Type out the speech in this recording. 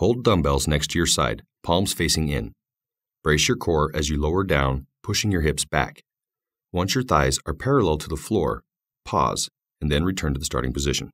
Hold dumbbells next to your side, palms facing in. Brace your core as you lower down, pushing your hips back. Once your thighs are parallel to the floor, pause and then return to the starting position.